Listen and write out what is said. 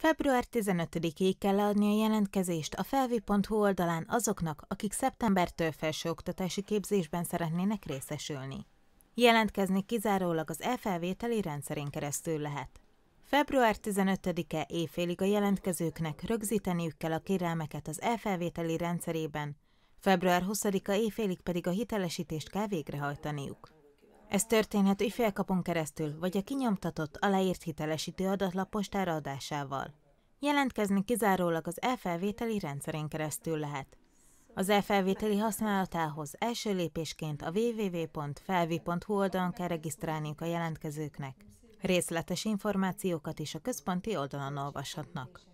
Február 15-ig kell leadni a jelentkezést a felvi.hu oldalán azoknak, akik szeptembertől felsőoktatási képzésben szeretnének részesülni. Jelentkezni kizárólag az e-felvételi rendszerén keresztül lehet. Február 15-e éjfélig a jelentkezőknek rögzíteniük kell a kérelmeket az e-felvételi rendszerében, február 20-a éjfélig pedig a hitelesítést kell végrehajtaniuk. Ez történhet ügyfélkapon keresztül, vagy a kinyomtatott, aláírt hitelesítő adatlap postára adásával. Jelentkezni kizárólag az elfelvételi rendszerén keresztül lehet. Az elfelvételi használatához első lépésként a www.felvi.hu oldalon kell regisztrálniuk a jelentkezőknek. Részletes információkat is a központi oldalon olvashatnak.